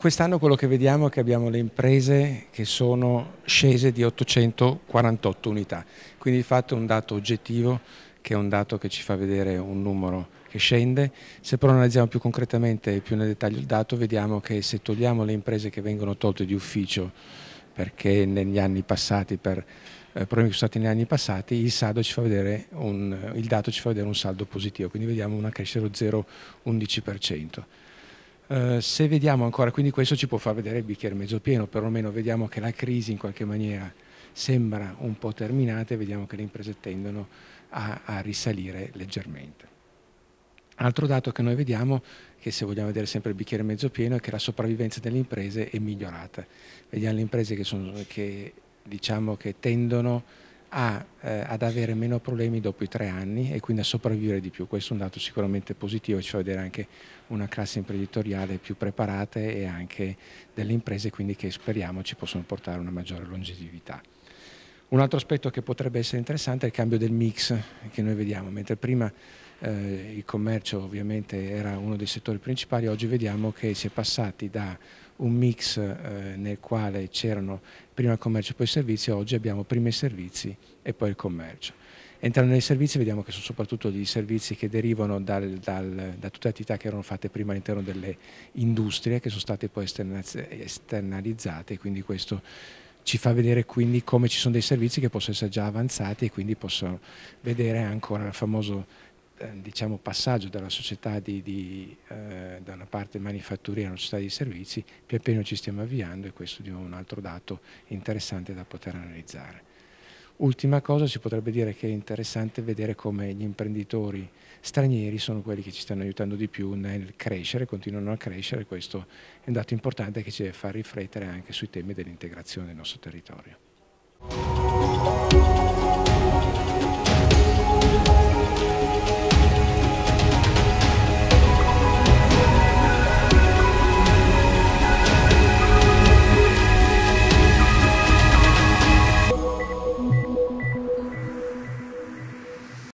Quest'anno quello che vediamo è che abbiamo le imprese che sono scese di 848 unità, quindi di fatto è un dato oggettivo che è un dato che ci fa vedere un numero che scende. Se però analizziamo più concretamente e più nel dettaglio il dato vediamo che se togliamo le imprese che vengono tolte di ufficio perché negli anni passati per eh, problemi che sono stati negli anni passati, il, un, il, dato ci fa vedere un saldo positivo, quindi vediamo una crescita dello 0,11%. Eh, se vediamo ancora, quindi questo ci può far vedere il bicchiere mezzo pieno, perlomeno vediamo che la crisi in qualche maniera sembra un po' terminata e vediamo che le imprese tendono a, a risalire leggermente. Altro dato che noi vediamo, che se vogliamo vedere sempre il bicchiere mezzo pieno, è che la sopravvivenza delle imprese è migliorata. Vediamo le imprese che, sono, che, diciamo, che tendono a, eh, ad avere meno problemi dopo i tre anni e quindi a sopravvivere di più. Questo è un dato sicuramente positivo ci fa vedere anche una classe imprenditoriale più preparata e anche delle imprese quindi che speriamo ci possano portare una maggiore longevità. Un altro aspetto che potrebbe essere interessante è il cambio del mix che noi vediamo, mentre prima eh, il commercio ovviamente era uno dei settori principali, oggi vediamo che si è passati da un mix eh, nel quale c'erano prima il commercio e poi i servizi, oggi abbiamo prima i servizi e poi il commercio. Entrando nei servizi vediamo che sono soprattutto dei servizi che derivano dal, dal, da tutte le attività che erano fatte prima all'interno delle industrie che sono state poi esternalizzate quindi questo ci fa vedere quindi come ci sono dei servizi che possono essere già avanzati e quindi possono vedere ancora il famoso eh, diciamo, passaggio dalla società di, di eh, da una parte manifatturiera a una società di servizi, più appena ci stiamo avviando e questo è un altro dato interessante da poter analizzare. Ultima cosa, si potrebbe dire che è interessante vedere come gli imprenditori stranieri sono quelli che ci stanno aiutando di più nel crescere, continuano a crescere, questo è un dato importante che ci deve far riflettere anche sui temi dell'integrazione del nostro territorio.